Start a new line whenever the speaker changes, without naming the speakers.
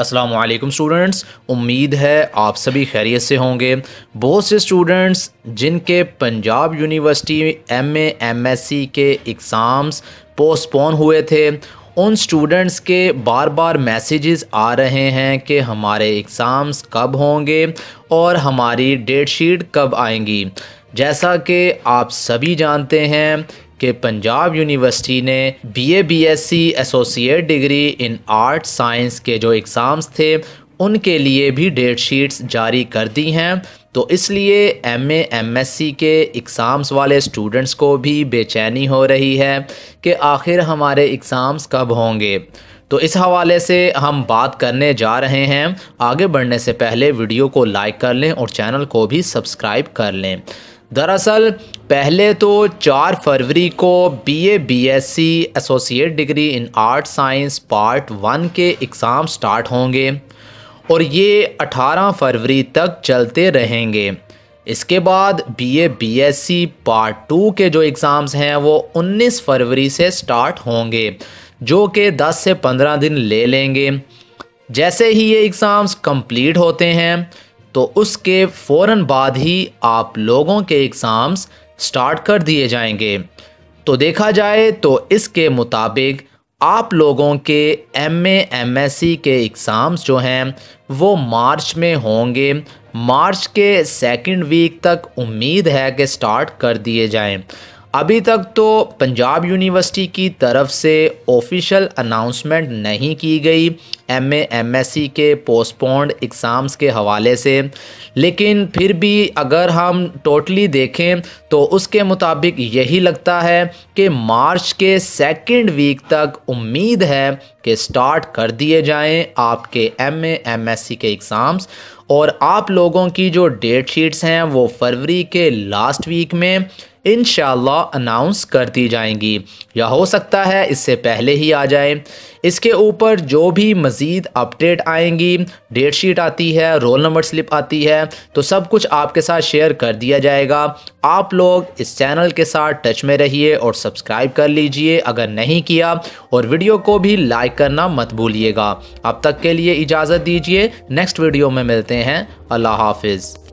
अस्सलाम वालेकुम स्टूडेंट्स उम्मीद है आप सभी खैरियत से होंगे बहुत से स्टूडेंट्स जिनके पंजाब यूनिवर्सिटी एम सी के एग्ज़ाम्स पोस्टपोन हुए थे उन स्टूडेंट्स के बार बार मैसेजेस आ रहे हैं कि हमारे एग्ज़ाम्स कब होंगे और हमारी डेट शीट कब आएंगी जैसा कि आप सभी जानते हैं कि पंजाब यूनिवर्सिटी ने S BSc associate degree in art science के जो एग्ज़ाम्स थे उनके लिए भी डेट शीट्स जारी कर दी हैं तो इसलिए एम एम एस सी के एग्ज़ाम्स वाले स्टूडेंट्स को भी बेचैनी हो रही है कि आखिर हमारे एग्ज़ाम्स कब होंगे तो इस हवाले से हम बात करने जा रहे हैं आगे बढ़ने से पहले वीडियो को लाइक कर लें और चैनल को भी सब्सक्राइब कर लें दरअसल पहले तो 4 फरवरी को BA BSc associate degree in art science part one के एग्ज़ाम स्टार्ट होंगे और ये 18 फरवरी तक चलते रहेंगे इसके बाद बीए बीएससी पार्ट टू के जो एग्ज़ाम्स हैं वो 19 फरवरी से स्टार्ट होंगे जो कि 10 से 15 दिन ले लेंगे जैसे ही ये एग्ज़ाम्स कंप्लीट होते हैं तो उसके फ़ौर बाद ही आप लोगों के एग्ज़ाम्स स्टार्ट कर दिए जाएंगे तो देखा जाए तो इसके मुताबिक आप लोगों के एम एमएससी के एग्ज़ाम्स जो हैं वो मार्च में होंगे मार्च के सेकंड वीक तक उम्मीद है कि स्टार्ट कर दिए जाएं अभी तक तो पंजाब यूनिवर्सिटी की तरफ से ऑफिशियल अनाउंसमेंट नहीं की गई एम एमएससी के पोस्टपोन्ड एग्ज़ाम्स के हवाले से लेकिन फिर भी अगर हम टोटली देखें तो उसके मुताबिक यही लगता है कि मार्च के सेकंड वीक तक उम्मीद है कि स्टार्ट कर दिए जाएं आपके एम एमएससी के एग्ज़ाम्स और आप लोगों की जो डेट शीट्स हैं वो फरवरी के लास्ट वीक में इन अनाउंस कर दी जाएंगी या हो सकता है इससे पहले ही आ जाए इसके ऊपर जो भी मज़ीद अपडेट आएंगी डेट शीट आती है रोल नंबर स्लिप आती है तो सब कुछ आपके साथ शेयर कर दिया जाएगा आप लोग इस चैनल के साथ टच में रहिए और सब्सक्राइब कर लीजिए अगर नहीं किया और वीडियो को भी लाइक करना मत भूलिएगा अब तक के लिए इजाज़त दीजिए नेक्स्ट वीडियो में मिलते हैं अल्लाह हाफिज़